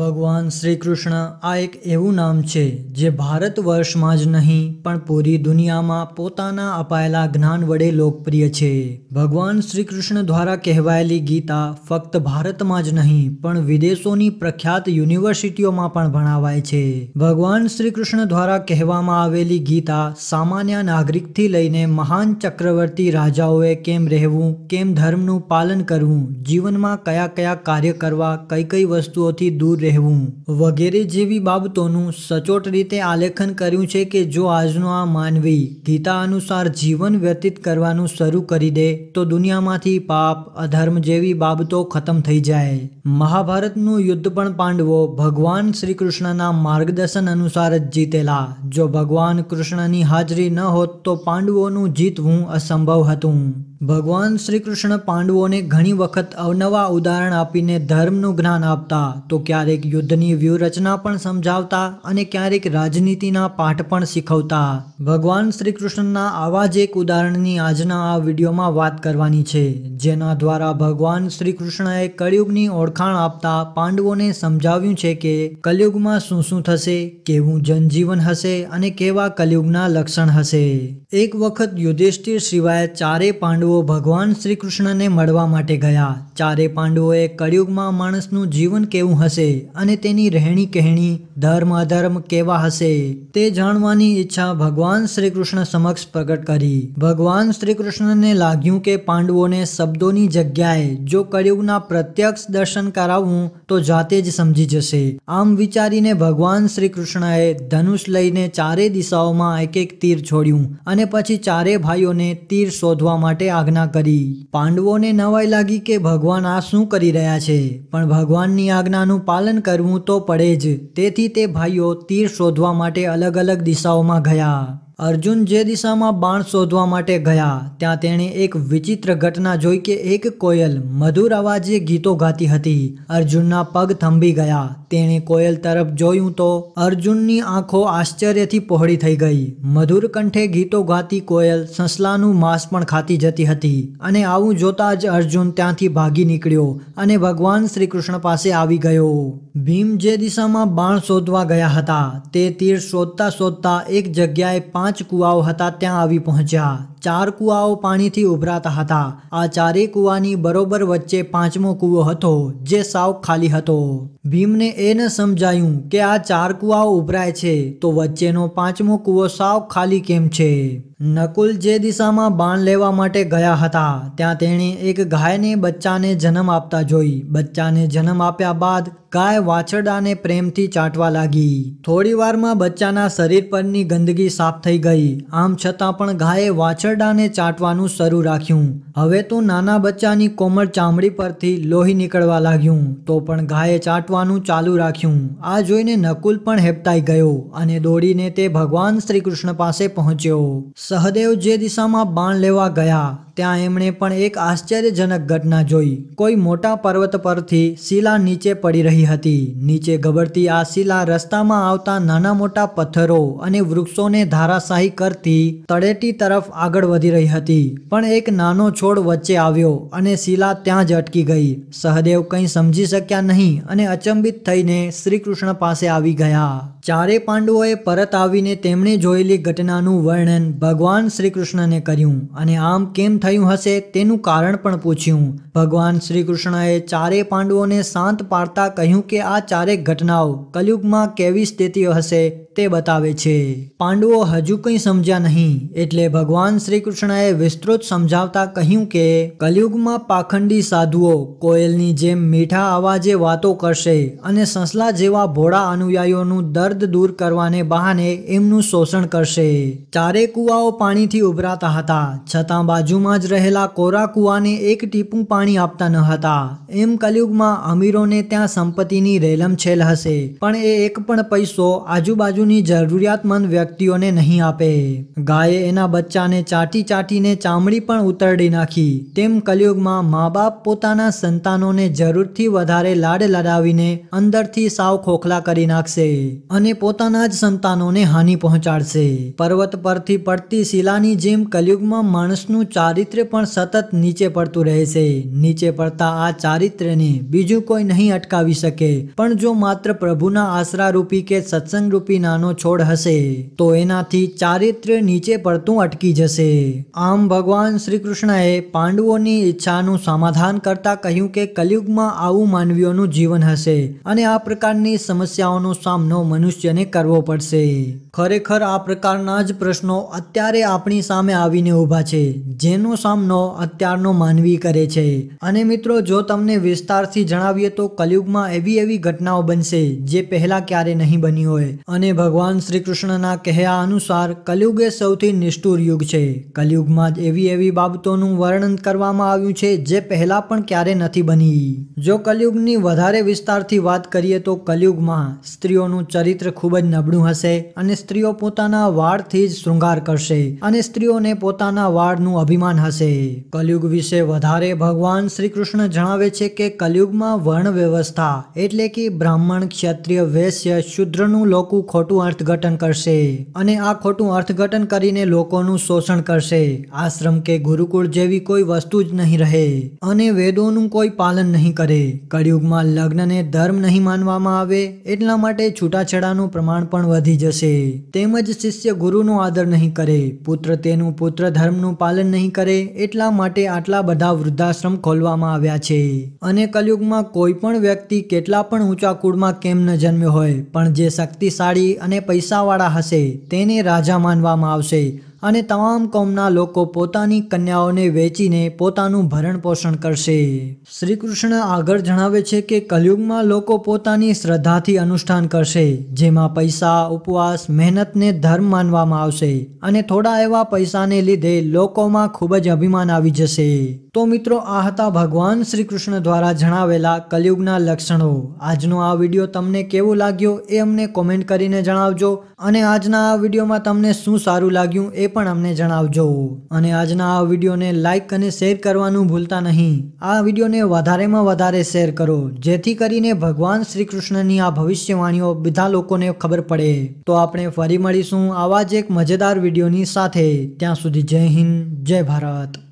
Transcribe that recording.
ભગવાન શ્રી કૃષ્ણ આ એક એવું નામ છે જે ભારત વર્ષમાં જ નહીં પણ પૂરી દુનિયામાં પોતાના અપાયેલા જ્ઞાન વડે લોકપ્રિય છે ભગવાન શ્રી કૃષ્ણ દ્વારા કહેવાયેલી ગીતા ફક્ત ભારતમાં જ નહીં પણ વિદેશોની પ્રખ્યાત યુનિવર્સિટીઓમાં પણ ભણાવાય છે ભગવાન શ્રી કૃષ્ણ દ્વારા કહેવામાં આવેલી ગીતા સામાન્ય નાગરિકથી લઈને મહાન ચક્રવર્તી રાજાઓએ કેમ રહેવું કેમ ધર્મનું પાલન કરવું જીવનમાં કયા કયા કાર્ય કરવા કઈ કઈ વસ્તુઓથી દૂર રહેવું વગેરે જેવી બાબતોનું સચોટ રીતે આલેખન કર્યું છે કે જો આજનો આ માનવી ગીતા અનુસાર જીવન વ્યતીત કરવાનું શરૂ કરી દે તો દુનિયામાંથી પાપ અધર્મ જેવી બાબતો ખતમ થઈ જાય મહાભારતનું યુદ્ધ પણ પાંડવો ભગવાન શ્રી કૃષ્ણના માર્ગદર્શન અનુસાર જ જીતેલા જો ભગવાન કૃષ્ણની હાજરી ન હોત તો પાંડવોનું જીતવું અસંભવ હતું ભગવાન શ્રી કૃષ્ણ પાંડવોને ઘણી વખત અવનવા ઉદાહરણ આપીને ધર્મનું જ્ઞાન આપતા તો ક્યારેક યુદ્ધની વ્યૂહરચના પણ સમજાવતા અને ક્યારેક રાજનીતિના પાઠ પણ શીખવતા ભગવાન શ્રી કૃષ્ણના આવા જ એક ઉદાહરણની આજના આ વિડીયોમાં વાત કરવાની છે જેના દ્વારા ભગવાન શ્રી કૃષ્ણએ કળિયુગની ઓળખાણ આપતા પાંડવોને સમજાવ્યું છે કે કલયુગમાં શું શું થશે કેવું જનજીવન હશે અને કેવા કલયુગના લક્ષણ હશે એક વખત યુધિષ્ઠિર સિવાય ચારે પાંડવો પાંડવો ભગવાન શ્રી કૃષ્ણને મળવા માટે ગયા ચારે પાંડવોએ કળિયુગમાં માણસનું જીવન કેવું હશે અને તેની રહેણી કહેણી ધર્મ અધર્મ કેવા હશે તે જાણવાની ઈચ્છા ભગવાન શ્રી કૃષ્ણ સમક્ષ પ્રગટ કરી ભગવાન શ્રી કૃષ્ણને લાગ્યું કે પાંડવોને શબ્દોની જગ્યાએ જો કળિયુગના પ્રત્યક્ષ દર્શન કરાવવું તો જાતે જ સમજી જશે આમ વિચારીને ભગવાન શ્રી કૃષ્ણએ ધનુષ લઈને ચારે દિશાઓમાં એક એક તીર છોડ્યું અને પછી ચારે ભાઈઓને તીર શોધવા માટે આજ્ઞા કરી પાંડવોને નવાઈ લાગી કે ભગવાન આ શું કરી રહ્યા છે પણ ભગવાનની આજ્ઞાનું પાલન કરવું તો પડે જ તેથી રીતે ભાઈઓ તીર શોધવા માટે અલગ અલગ દિશાઓમાં ગયા અર્જુન જે દિશામાં બાણ શોધવા માટે ગયા ત્યાં તેણે એક વિચિત્ર ઘટના જોઈ કે એક કોયલ મધુર અવાજે ગીતો ગાતી હતી અર્જુનના પગ થંભી ગયા તેણે કોયલ તરફ જોયું તો અર્જુનની આંખો આશ્ચર્યથી પહોળી થઈ ગઈ મધુર કંઠે ગીતો ગાતી કોયલ સસલાનું માંસ પણ ખાતી જતી હતી અને આવું જોતા જ અર્જુન ત્યાંથી ભાગી નીકળ્યો અને ભગવાન શ્રી કૃષ્ણ પાસે આવી ગયો ભીમ જે દિશામાં બાણ શોધવા ગયા હતા તે તીર શોધતા શોધતા એક જગ્યાએ પાંચ પાંચ કૂવાઓ હતા ત્યાં આવી પહોંચ્યા ચાર કૂવાઓ પાણીથી ઉભરાતા હતા આ ચારેય કૂવાની બરોબર વચ્ચે પાંચમો કૂવો હતો જે સાવ ખાલી હતો ભીમને એ ન સમજાયું કે આ ચાર કૂવાઓ ઉભરાય છે તો વચ્ચેનો પાંચમો કૂવો સાવ ખાલી કેમ છે નકુલ જે દિશામાં બાણ લેવા માટે ગયા હતા ત્યાં તેણે એક ગાયને બચ્ચાને જન્મ આપતા જોઈ બચ્ચાને જન્મ આપ્યા બાદ ગાય વાછરડાને પ્રેમથી ચાટવા લાગી થોડી વારમાં બચ્ચાના શરીર પરની ગંદકી સાફ થઈ ગઈ આમ છતાં પણ ગાયે વાછરડા આંતરડાને ચાટવાનું શરૂ રાખ્યું હવે તો નાના બચ્ચાની કોમળ ચામડી પરથી લોહી નીકળવા લાગ્યું તો પણ ગાયે ચાટવાનું ચાલુ રાખ્યું આ જોઈને નકુલ પણ હેપતાઈ ગયો અને દોડીને તે ભગવાન શ્રી પાસે પહોંચ્યો સહદેવ જે દિશામાં બાણ લેવા ગયા ત્યાં એમણે પણ એક આશ્ચર્યજનક ઘટના જોઈ કોઈ મોટા પર્વત પરથી શિલા નીચે પડી રહી હતી નીચે ગબડતી આ શિલા રસ્તામાં આવતા નાના મોટા પથ્થરો અને વૃક્ષોને ધારાશાહી કરતી તળેટી તરફ આગળ આગળ વધી રહી હતી પણ એક નાનો છોડ વચ્ચે આવ્યો અને શીલા ત્યાં જ અટકી ગઈ સહદેવ કંઈ સમજી શક્યા નહીં અને અચંબિત થઈને શ્રી પાસે આવી ગયા ચારે પાંડવોએ પરત આવીને તેમણે જોયેલી ઘટનાનું વર્ણન ભગવાન શ્રી કર્યું અને આમ કેમ થયું હશે તેનું કારણ પણ પૂછ્યું ભગવાન શ્રીકૃષ્ણએ કૃષ્ણએ ચારે પાંડવોને શાંત પાડતા કહ્યું કે આ ચારેક ઘટનાઓ કલયુગમાં કેવી સ્થિતિ હશે તે બતાવે છે પાંડવો હજુ કંઈ સમજ્યા નહીં એટલે ભગવાન શ્રી શ્રી વિસ્તૃત સમજાવતા કહ્યું કે કલયુગમાં પાખંડી સાધુઓ કોયલની જેમ મીઠા અવાજે વાતો કરશે અને સંસલા જેવા ભોળા અનુયાયીઓનું દર્દ દૂર કરવાને બહાને એમનું શોષણ કરશે ચારે કુવાઓ પાણીથી ઉભરાતા હતા છતાં બાજુમાં જ રહેલા કોરા કુવાને એક ટીપું પાણી આપતા ન હતા એમ કલયુગમાં અમીરોને ત્યાં સંપત્તિની રેલમછેલ હશે પણ એ એક પણ પૈસો આજુબાજુની જરૂરિયાતમંદ વ્યક્તિઓને નહીં આપે ગાયે એના બચ્ચાને ચા ચાટી ચાટીને ચામડી પણ ઉતરડી નાખી તેમ કલયુગમાં મા બાપ પોતાના સંતાનોને જરૂરથી વધારે લાડ લડાવીને અંદરથી સાવ ખોખલા કરી નાખશે અને પોતાના જ સંતાનોને હાનિ પહોંચાડશે પર્વત પરથી પડતી શિલાની જેમ કલયુગમાં માણસનું ચારિત્ર્ય પણ સતત નીચે પડતું રહે છે નીચે પડતા આ ચારિત્ર્યને બીજું કોઈ નહીં અટકાવી શકે પણ જો માત્ર પ્રભુના આશરારૂપી કે સત્સંગરૂપી નાનો છોડ હશે તો એનાથી ચારિત્ર્ય નીચે પડતું અટકી જશે છે આમ ભગવાન શ્રી કૃષ્ણએ પાંડવોની ઈચ્છાનું સમાધાન કરતા કહ્યું કે કલયુગમાં આવું માનવીઓનું જીવન હશે અને આ પ્રકારની સમસ્યાઓનો સામનો મનુષ્યને કરવો પડશે ખરેખર આ પ્રકારના જ પ્રશ્નો અત્યારે આપણી સામે આવીને ઊભા છે જેનો સામનો અત્યારનો માનવી કરે છે અને મિત્રો જો તમને વિસ્તારથી જણાવીએ તો કલયુગમાં એવી એવી ઘટનાઓ બનશે જે પહેલાં ક્યારે નહીં બની હોય અને ભગવાન શ્રી કૃષ્ણના કહ્યા અનુસાર કલયુગ એ સૌથી નિષ્ઠુર યુગ છે કલયુગમાં જ એવી એવી બાબતોનું વર્ણન કરવામાં આવ્યું છે જે પહેલાં પણ ક્યારે નથી બની જો કલયુગની વધારે વિસ્તારથી વાત કરીએ તો કલયુગમાં સ્ત્રીઓનું ચરિત્ર ખૂબ જ નબળું હશે અને સ્ત્રીઓ પોતાના વાળથી જ શૃંગાર કરશે અને સ્ત્રીઓને પોતાના વાળનું અભિમાન હશે કલયુગ વિશે વધારે ભગવાન શ્રી કૃષ્ણ જણાવે છે કે કલયુગમાં વર્ણ વ્યવસ્થા એટલે કે બ્રાહ્મણ ક્ષત્રિય વૈશ્ય શુદ્રનું લોકો ખોટું અર્થઘટન કરશે અને આ ખોટું અર્થઘટન કરીને લોકોનું શોષણ નિર્માણ કરશે આશ્રમ કે ગુરુકુળ જેવી કોઈ વસ્તુ જ નહીં રહે અને વેદોનું કોઈ પાલન નહીં કરે કળિયુગમાં લગ્નને ધર્મ નહીં માનવામાં આવે એટલા માટે છૂટાછેડાનું પ્રમાણ પણ વધી જશે તેમજ શિષ્ય ગુરુનો આદર નહીં કરે પુત્ર તેનું પુત્ર ધર્મનું પાલન નહીં કરે એટલા માટે આટલા બધા વૃદ્ધાશ્રમ ખોલવામાં આવ્યા છે અને કલયુગમાં કોઈ પણ વ્યક્તિ કેટલા પણ ઊંચા કુળમાં કેમ ન જન્મ્યો હોય પણ જે શક્તિશાળી અને પૈસાવાળા હશે તેને રાજા માનવામાં આવશે અને તમામ કોમના લોકો પોતાની કન્યાઓને વેચીને પોતાનું ભરણપોષણ કરશે શ્રી કૃષ્ણ આગળ જણાવે છે કે કલયુગમાં લોકો પોતાની શ્રદ્ધાથી અનુષ્ઠાન કરશે જેમાં પૈસા ઉપવાસ મહેનતને ધર્મ માનવામાં આવશે અને થોડા એવા પૈસાને લીધે લોકોમાં ખૂબ જ અભિમાન આવી જશે તો મિત્રો આ હતા ભગવાન શ્રી કૃષ્ણ દ્વારા જણાવેલા કલયુગના લક્ષણો આજનો આ વિડીયો તમને કેવો લાગ્યો એ અમને કોમેન્ટ કરીને જણાવજો અને આજના આ વિડીયોમાં તમને શું સારું લાગ્યું એ પણ અમને જણાવજો અને આજના આ વિડીયોને લાઇક અને શેર કરવાનું ભૂલતા નહીં આ વિડીયોને વધારેમાં વધારે શેર કરો જેથી કરીને ભગવાન શ્રી કૃષ્ણની આ ભવિષ્યવાણીઓ બધા લોકોને ખબર પડે તો આપણે ફરી મળીશું આવા જ એક મજેદાર વિડીયોની સાથે ત્યાં સુધી જય હિન્દ જય ભારત